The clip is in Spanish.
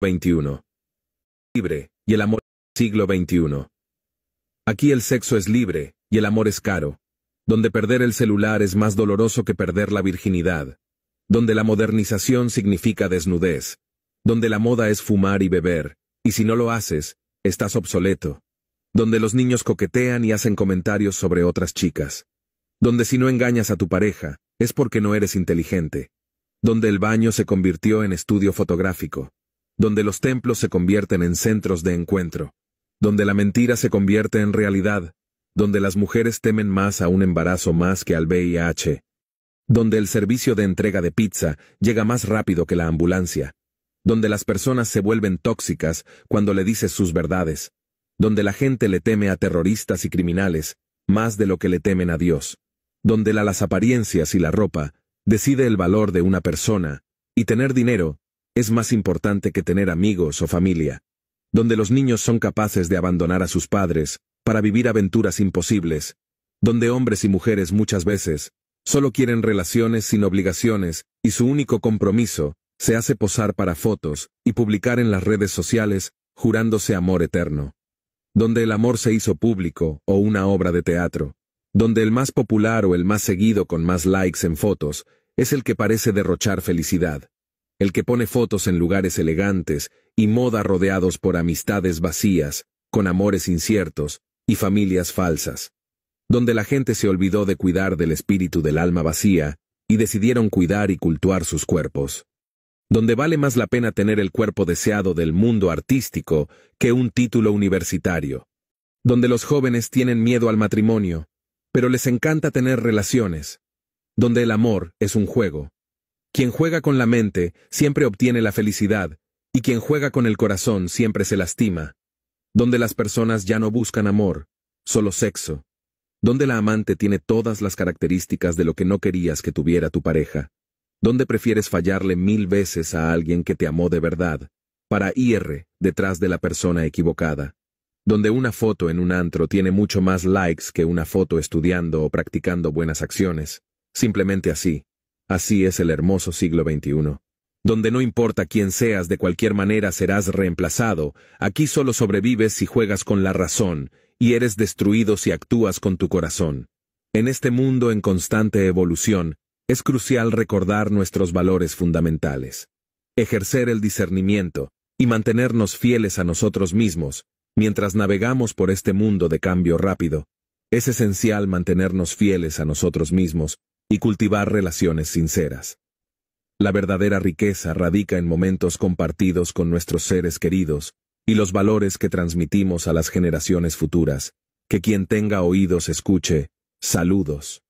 21. Libre, y el amor siglo XXI. Aquí el sexo es libre, y el amor es caro. Donde perder el celular es más doloroso que perder la virginidad. Donde la modernización significa desnudez. Donde la moda es fumar y beber, y si no lo haces, estás obsoleto. Donde los niños coquetean y hacen comentarios sobre otras chicas. Donde si no engañas a tu pareja, es porque no eres inteligente. Donde el baño se convirtió en estudio fotográfico donde los templos se convierten en centros de encuentro, donde la mentira se convierte en realidad, donde las mujeres temen más a un embarazo más que al VIH, donde el servicio de entrega de pizza llega más rápido que la ambulancia, donde las personas se vuelven tóxicas cuando le dices sus verdades, donde la gente le teme a terroristas y criminales más de lo que le temen a Dios, donde la, las apariencias y la ropa decide el valor de una persona, y tener dinero es más importante que tener amigos o familia, donde los niños son capaces de abandonar a sus padres para vivir aventuras imposibles, donde hombres y mujeres muchas veces solo quieren relaciones sin obligaciones y su único compromiso se hace posar para fotos y publicar en las redes sociales jurándose amor eterno, donde el amor se hizo público o una obra de teatro, donde el más popular o el más seguido con más likes en fotos es el que parece derrochar felicidad, el que pone fotos en lugares elegantes y moda rodeados por amistades vacías, con amores inciertos y familias falsas, donde la gente se olvidó de cuidar del espíritu del alma vacía y decidieron cuidar y cultuar sus cuerpos, donde vale más la pena tener el cuerpo deseado del mundo artístico que un título universitario, donde los jóvenes tienen miedo al matrimonio, pero les encanta tener relaciones, donde el amor es un juego, quien juega con la mente siempre obtiene la felicidad, y quien juega con el corazón siempre se lastima. Donde las personas ya no buscan amor, solo sexo. Donde la amante tiene todas las características de lo que no querías que tuviera tu pareja. Donde prefieres fallarle mil veces a alguien que te amó de verdad, para ir detrás de la persona equivocada. Donde una foto en un antro tiene mucho más likes que una foto estudiando o practicando buenas acciones. Simplemente así. Así es el hermoso siglo XXI, donde no importa quién seas, de cualquier manera serás reemplazado, aquí solo sobrevives si juegas con la razón, y eres destruido si actúas con tu corazón. En este mundo en constante evolución, es crucial recordar nuestros valores fundamentales, ejercer el discernimiento, y mantenernos fieles a nosotros mismos, mientras navegamos por este mundo de cambio rápido, es esencial mantenernos fieles a nosotros mismos, y cultivar relaciones sinceras. La verdadera riqueza radica en momentos compartidos con nuestros seres queridos y los valores que transmitimos a las generaciones futuras. Que quien tenga oídos escuche. Saludos.